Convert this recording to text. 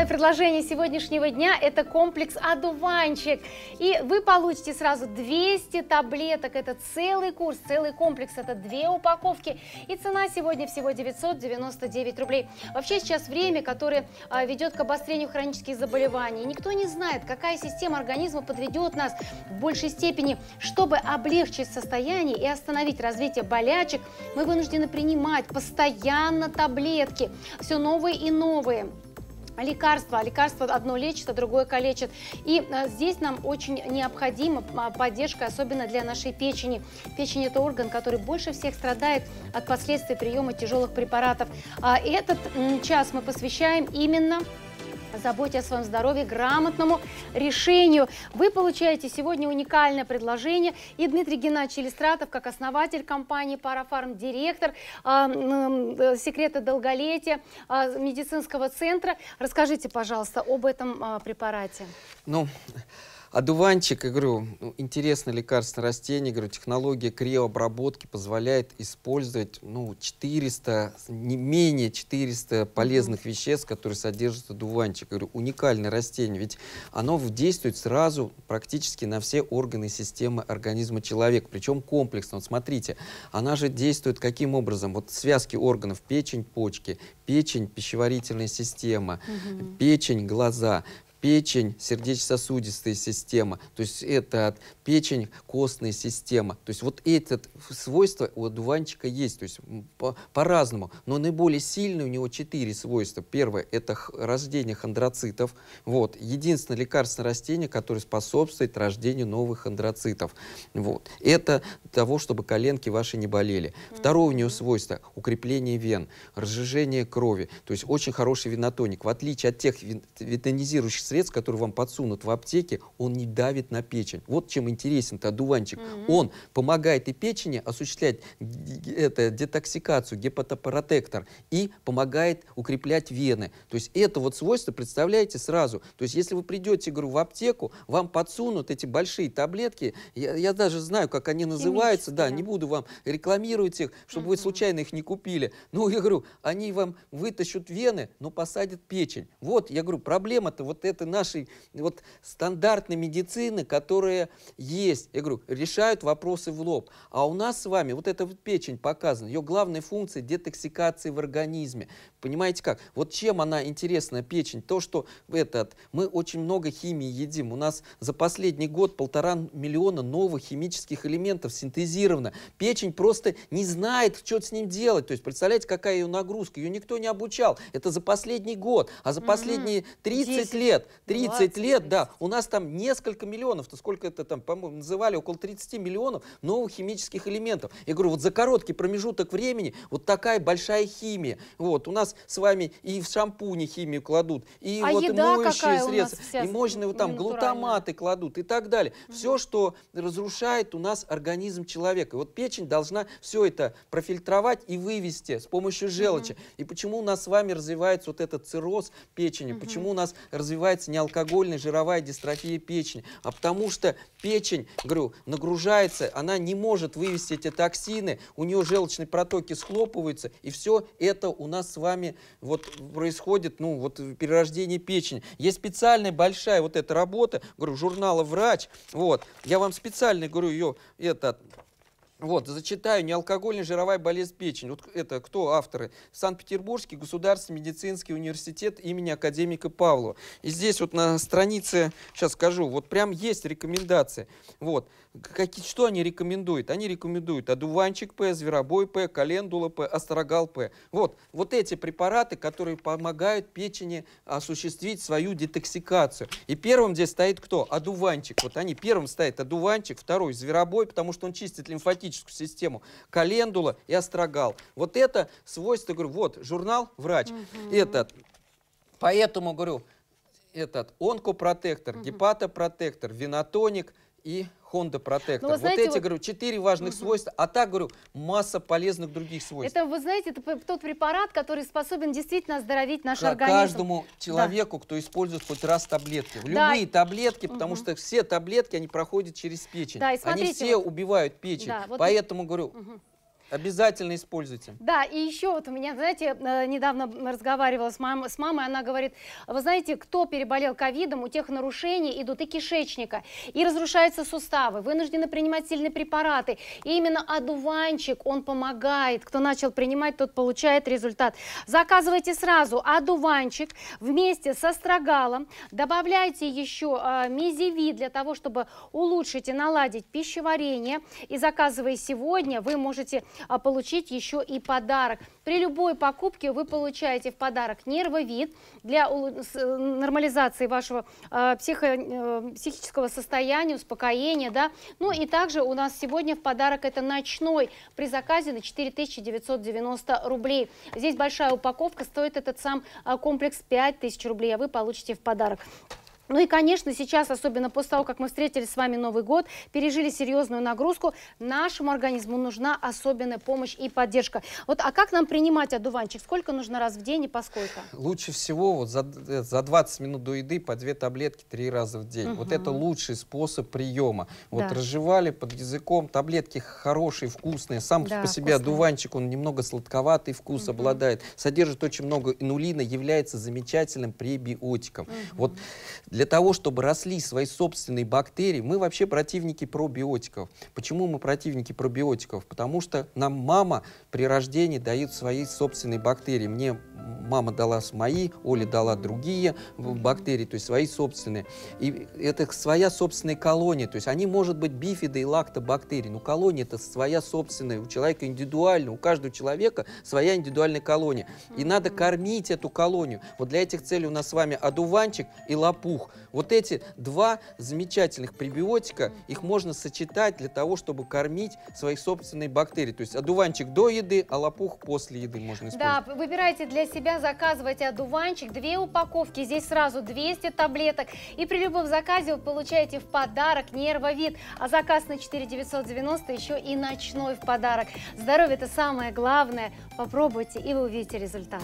Главное предложение сегодняшнего дня – это комплекс «Одуванчик». И вы получите сразу 200 таблеток. Это целый курс, целый комплекс. Это две упаковки. И цена сегодня всего 999 рублей. Вообще сейчас время, которое а, ведет к обострению хронических заболеваний. Никто не знает, какая система организма подведет нас в большей степени. Чтобы облегчить состояние и остановить развитие болячек, мы вынуждены принимать постоянно таблетки. Все новые и новые лекарства. А Лекарство одно лечит, а другое калечит. И а, здесь нам очень необходима а, поддержка, особенно для нашей печени. Печень – это орган, который больше всех страдает от последствий приема тяжелых препаратов. Этот час мы посвящаем именно заботе о своем здоровье, грамотному решению. Вы получаете сегодня уникальное предложение. И Дмитрий Геннадьевич Иллистратов, как основатель компании «Парафарм», директор э, э, «Секреты долголетия» э, медицинского центра. Расскажите, пожалуйста, об этом э, препарате. Ну, Одуванчик, я говорю, ну, интересное лекарственное растение, говорю, технология криообработки позволяет использовать, ну, 400, не менее 400 полезных веществ, которые содержат одуванчик. Я говорю, уникальное растение, ведь оно действует сразу практически на все органы системы организма человека, причем комплексно. Вот смотрите, она же действует каким образом? Вот связки органов, печень, почки, печень, пищеварительная система, угу. печень, глаза, печень, сердечно-сосудистая система, то есть это от печень, костная система. То есть вот это свойство у одуванчика есть, то есть по-разному, по но наиболее сильные у него четыре свойства. Первое – это рождение хондроцитов. Вот. Единственное лекарственное растение, которое способствует рождению новых хондроцитов. Вот. Это того, чтобы коленки ваши не болели. Второе у него свойство – укрепление вен, разжижение крови, то есть очень хороший винотоник. В отличие от тех витонизирующих средств, которые вам подсунут в аптеке, он не давит на печень. Вот чем интересен то одуванчик. Mm-hmm. Он помогает и печени осуществлять это, детоксикацию, гепатопротектор, и помогает укреплять вены. То есть это вот свойство, представляете, сразу. То есть если вы придете, говорю, в аптеку, вам подсунут эти большие таблетки, я, я даже знаю, как они называются, да, не буду вам рекламировать их, чтобы mm-hmm. вы случайно их не купили. Ну, я говорю, они вам вытащат вены, но посадят печень. Вот, я говорю, проблема-то вот это пациенты нашей вот стандартной медицины, которые есть, я говорю, решают вопросы в лоб. А у нас с вами вот эта печень показана, ее главная функция детоксикации в организме. Понимаете как? Вот чем она интересна, печень? То, что этот, мы очень много химии едим. У нас за последний год полтора миллиона новых химических элементов синтезировано. Печень просто не знает, что с ним делать. То есть, представляете, какая ее нагрузка? Ее никто не обучал. Это за последний год. А за последние 30 10. лет 30 лет, 30. да, у нас там несколько миллионов, то сколько это там, по-моему, называли, около 30 миллионов новых химических элементов. Я говорю, вот за короткий промежуток времени вот такая большая химия. Вот, у нас с вами и в шампуне химию кладут, и а вот и моющие средства, и мощные вот там глутаматы кладут и так далее. Угу. Все, что разрушает у нас организм человека. И вот печень должна все это профильтровать и вывести с помощью желчи. Угу. И почему у нас с вами развивается вот этот цирроз печени, угу. почему у нас развивается называется не алкогольная жировая дистрофия печени, а потому что печень, говорю, нагружается, она не может вывести эти токсины, у нее желчные протоки схлопываются, и все это у нас с вами вот происходит, ну, вот перерождение печени. Есть специальная большая вот эта работа, говорю, журнала «Врач», вот, я вам специально, говорю, ее, это вот, зачитаю, неалкогольная жировая болезнь печени. Вот это кто авторы? Санкт-Петербургский государственный медицинский университет имени академика Павлова. И здесь вот на странице, сейчас скажу, вот прям есть рекомендации. Вот, какие, что они рекомендуют? Они рекомендуют одуванчик П, зверобой П, календула П, астрогал П. Вот, вот эти препараты, которые помогают печени осуществить свою детоксикацию. И первым здесь стоит кто? Одуванчик. Вот они, первым стоит одуванчик, второй зверобой, потому что он чистит лимфатические лимфатическую систему, календула и астрогал. Вот это свойство, говорю, вот журнал «Врач», угу. этот. Поэтому, говорю, этот онкопротектор, угу. гепатопротектор, винотоник – и Honda Protector. Но, ну, вот знаете, эти, вот... говорю, четыре важных угу. свойства, а так, говорю, масса полезных других свойств. Это, вы знаете, это тот препарат, который способен действительно оздоровить наш К организм. каждому человеку, да. кто использует хоть раз таблетки. Любые да. таблетки, угу. потому что все таблетки, они проходят через печень. Да, и смотрите, они все вот... убивают печень. Да, вот... Поэтому, говорю, угу. Обязательно используйте. Да, и еще вот у меня, знаете, э, недавно разговаривала с, мам, с мамой, она говорит, вы знаете, кто переболел ковидом, у тех нарушений идут и кишечника, и разрушаются суставы, вынуждены принимать сильные препараты. И именно одуванчик, он помогает. Кто начал принимать, тот получает результат. Заказывайте сразу одуванчик вместе со строгалом, добавляйте еще э, мизиви для того, чтобы улучшить и наладить пищеварение. И заказывая сегодня, вы можете а получить еще и подарок. При любой покупке вы получаете в подарок нервовид для э, нормализации вашего э, психо э, психического состояния, успокоения. Да? Ну и также у нас сегодня в подарок это ночной при заказе на 4990 рублей. Здесь большая упаковка, стоит этот сам а, комплекс 5000 рублей, а вы получите в подарок. Ну и, конечно, сейчас, особенно после того, как мы встретили с вами Новый год, пережили серьезную нагрузку, нашему организму нужна особенная помощь и поддержка. Вот, а как нам принимать одуванчик? Сколько нужно раз в день и по сколько? Лучше всего вот за, э, за 20 минут до еды по две таблетки три раза в день. Угу. Вот это лучший способ приема. Вот да. разжевали под языком, таблетки хорошие, вкусные. Сам да, по себе вкусные. одуванчик, он немного сладковатый вкус угу. обладает. Содержит очень много инулина, является замечательным пребиотиком. Угу. Вот для того, чтобы росли свои собственные бактерии, мы вообще противники пробиотиков. Почему мы противники пробиотиков? Потому что нам мама при рождении дает свои собственные бактерии. Мне мама дала мои, Оля дала другие бактерии, то есть свои собственные. И это своя собственная колония, то есть они, может быть, бифиды и лактобактерии, но колония это своя собственная, у человека индивидуально, у каждого человека своя индивидуальная колония. И надо кормить эту колонию. Вот для этих целей у нас с вами одуванчик и лопух. Вот эти два замечательных пребиотика, их можно сочетать для того, чтобы кормить свои собственные бактерии. То есть одуванчик до еды, а лопух после еды можно использовать. Да, выбирайте для себя заказывайте одуванчик, две упаковки, здесь сразу 200 таблеток. И при любом заказе вы получаете в подарок нервовид, а заказ на 4 990 еще и ночной в подарок. Здоровье – это самое главное. Попробуйте, и вы увидите результат.